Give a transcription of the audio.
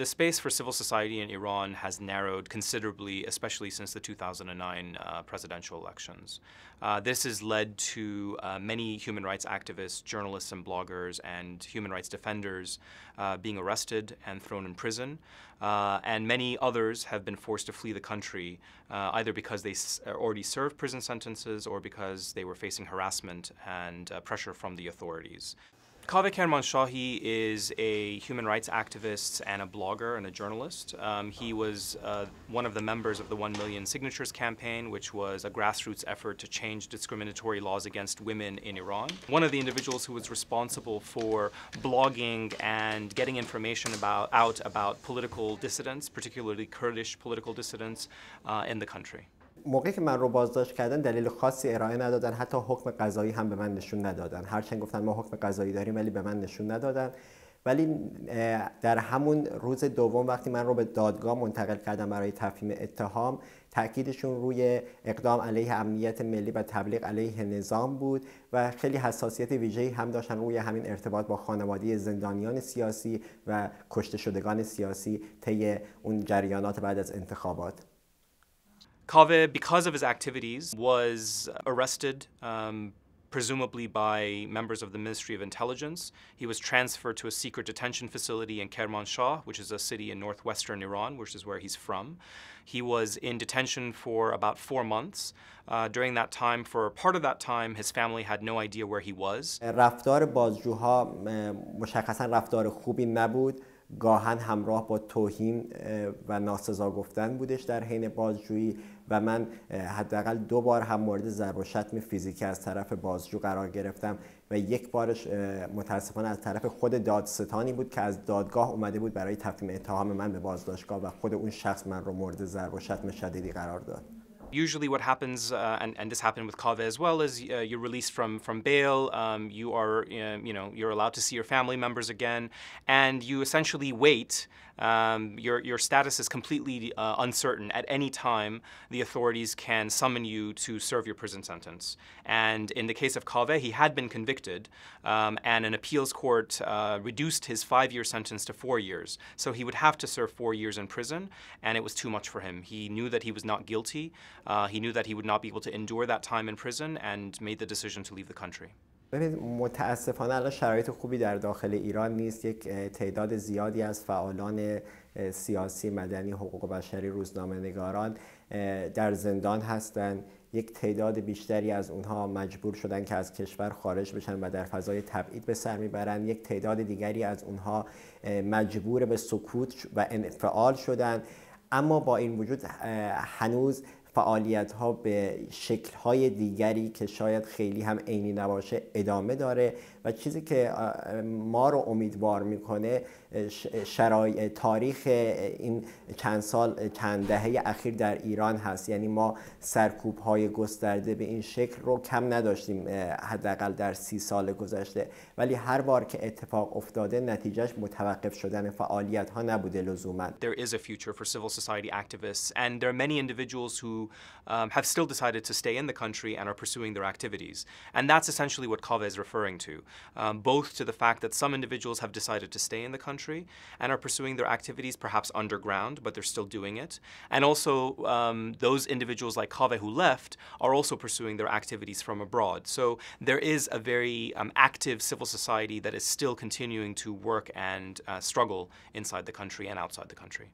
The space for civil society in Iran has narrowed considerably, especially since the 2009 uh, presidential elections. Uh, this has led to uh, many human rights activists, journalists and bloggers, and human rights defenders uh, being arrested and thrown in prison. Uh, and many others have been forced to flee the country, uh, either because they already served prison sentences or because they were facing harassment and pressure from the authorities. Kaveh Kermanshahi is a human rights activist and a blogger and a journalist. Um, he was uh, one of the members of the One Million Signatures campaign, which was a grassroots effort to change discriminatory laws against women in Iran. One of the individuals who was responsible for blogging and getting information about, out about political dissidents, particularly Kurdish political dissidents uh, in the country. موقعی که من رو بازداشت کردن دلیل خاصی ارائه ندادن حتی حکم قضایی هم به من نشون ندادن هرچند گفتن ما حکم قضایی داریم ولی به من نشون ندادن ولی در همون روز دوم وقتی من رو به دادگاه منتقل کردم برای تفهیم اتهام تاکیدشون روی اقدام علیه امنیت ملی و تبلیغ علیه نظام بود و خیلی حساسیت ویژه‌ای هم داشتن روی همین ارتباط با خانواده زندانیان سیاسی و کشته شدگان سیاسی طی اون جریانات بعد از انتخابات Kaveh, because of his activities, was uh, arrested um, presumably by members of the Ministry of Intelligence. He was transferred to a secret detention facility in Kermanshah, which is a city in northwestern Iran, which is where he's from. He was in detention for about four months. Uh, during that time, for part of that time, his family had no idea where he was. گاهن همراه با توهین و ناسزا گفتن بودش در حین بازجویی و من حداقل دو بار هم مورد ضرب و شتم فیزیکی از طرف بازجو قرار گرفتم و یک بارش متاسفانه از طرف خود دادستانی بود که از دادگاه اومده بود برای تفهیم اتهام من به بازداشتگاه و خود اون شخص من رو مورد ضرب و شتم شدیدی قرار داد Usually what happens, uh, and, and, this happened with Kaveh as well, is uh, you're released from, from bail, um, you are, um, you know, you're allowed to see your family members again, and you essentially wait um, your, your status is completely uh, uncertain. At any time, the authorities can summon you to serve your prison sentence. And in the case of Calve, he had been convicted, um, and an appeals court uh, reduced his five-year sentence to four years. So he would have to serve four years in prison, and it was too much for him. He knew that he was not guilty. Uh, he knew that he would not be able to endure that time in prison and made the decision to leave the country. ببینید متاسفانه الان شرایط خوبی در داخل ایران نیست یک تعداد زیادی از فعالان سیاسی مدنی حقوق بشری روزنامه نگاران در زندان هستند یک تعداد بیشتری از اونها مجبور شدن که از کشور خارج بشن و در فضای تبعید به سر میبرن یک تعداد دیگری از اونها مجبور به سکوت و انفعال شدن اما با این وجود هنوز فعالیت ها به شکل های دیگری که شاید خیلی هم عینی نباشه ادامه داره و چیزی که ما رو امیدوار میکنه شرای تاریخ این چند سال چند دهه اخیر در ایران هست یعنی ما سرکوب های گسترده به این شکل رو کم نداشتیم حداقل در سی سال گذشته ولی هر بار که اتفاق افتاده نتیجهش متوقف شدن فعالیت ها نبوده لزوما There is a future for civil society activists and there are many individuals who who um, have still decided to stay in the country and are pursuing their activities. And that's essentially what Kaveh is referring to, um, both to the fact that some individuals have decided to stay in the country and are pursuing their activities perhaps underground, but they're still doing it, and also um, those individuals like Kave who left are also pursuing their activities from abroad. So there is a very um, active civil society that is still continuing to work and uh, struggle inside the country and outside the country.